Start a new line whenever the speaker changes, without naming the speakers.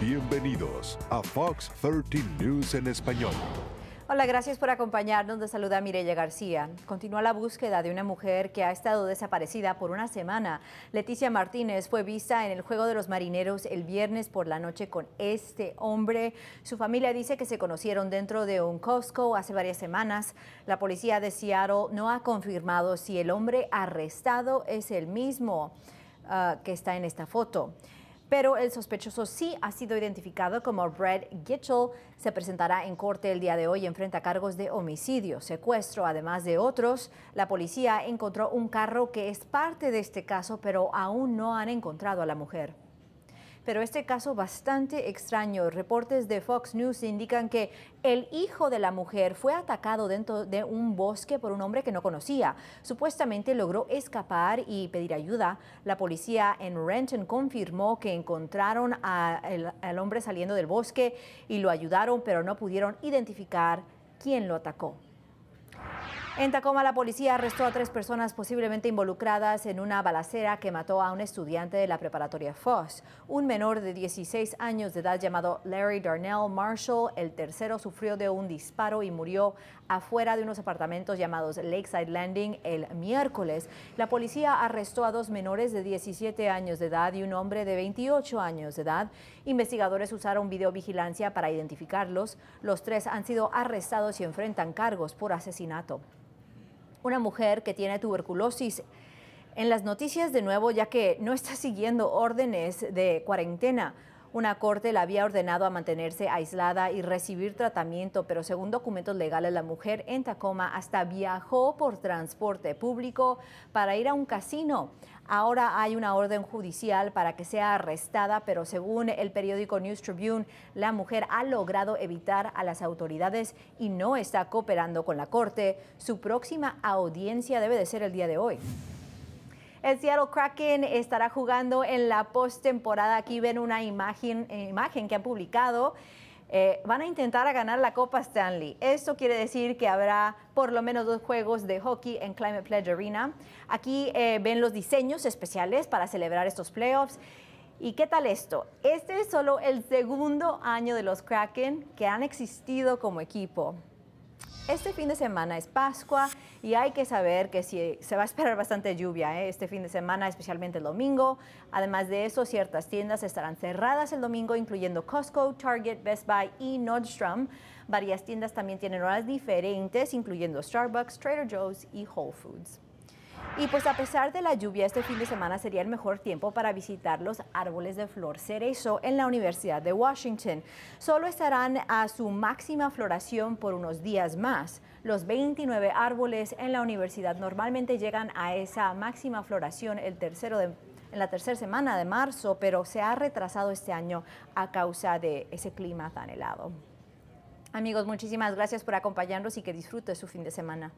Bienvenidos a Fox 13 News en español. Hola, gracias por acompañarnos. De saluda Mireya García. Continúa la búsqueda de una mujer que ha estado desaparecida por una semana. Leticia Martínez fue vista en el Juego de los Marineros el viernes por la noche con este hombre. Su familia dice que se conocieron dentro de un Costco hace varias semanas. La policía de Seattle no ha confirmado si el hombre arrestado es el mismo ah, que está en esta foto pero el sospechoso sí ha sido identificado como Brad Gitchell. Se presentará en corte el día de hoy frente a cargos de homicidio, secuestro, además de otros. La policía encontró un carro que es parte de este caso, pero aún no han encontrado a la mujer pero este caso bastante extraño. Reportes de Fox News indican que el hijo de la mujer fue atacado dentro de un bosque por un hombre que no conocía. Supuestamente logró escapar y pedir ayuda. La policía en Renton confirmó que encontraron al hombre saliendo del bosque y lo ayudaron, pero no pudieron identificar quién lo atacó. En Tacoma, la policía arrestó a tres personas posiblemente involucradas en una balacera que mató a un estudiante de la preparatoria Foss. Un menor de 16 años de edad llamado Larry Darnell Marshall, el tercero, sufrió de un disparo y murió afuera de unos apartamentos llamados Lakeside Landing el miércoles. La policía arrestó a dos menores de 17 años de edad y un hombre de 28 años de edad. Investigadores usaron videovigilancia para identificarlos. Los tres han sido arrestados y enfrentan cargos por asesinato una mujer que tiene tuberculosis. En las noticias de nuevo, ya que no está siguiendo órdenes de cuarentena, una corte la había ordenado a mantenerse aislada y recibir tratamiento, pero según documentos legales la mujer en Tacoma hasta viajó por transporte público para ir a un casino. Ahora hay una orden judicial para que sea arrestada, pero según el periódico News Tribune, la mujer ha logrado evitar a las autoridades y no está cooperando con la corte. Su próxima audiencia debe de ser el día de hoy. El Seattle Kraken estará jugando en la postemporada. Aquí ven una imagen, eh, imagen que han publicado. Eh, van a intentar ganar la Copa Stanley. Esto quiere decir que habrá por lo menos dos juegos de hockey en Climate Pledge Arena. Aquí eh, ven los diseños especiales para celebrar estos playoffs. ¿Y qué tal esto? Este es solo el segundo año de los Kraken que han existido como equipo. Este fin de semana es Pascua y hay que saber que se va a esperar bastante lluvia ¿eh? este fin de semana, especialmente el domingo. Además de eso, ciertas tiendas estarán cerradas el domingo, incluyendo Costco, Target, Best Buy y Nordstrom. Varias tiendas también tienen horas diferentes, incluyendo Starbucks, Trader Joe's y Whole Foods. Y pues a pesar de la lluvia, este fin de semana sería el mejor tiempo para visitar los árboles de flor cerezo en la Universidad de Washington. Solo estarán a su máxima floración por unos días más. Los 29 árboles en la universidad normalmente llegan a esa máxima floración el tercero en la tercera semana de marzo, pero se ha retrasado este año a causa de ese clima tan helado. Amigos, muchísimas gracias por acompañarnos y que disfrute su fin de semana.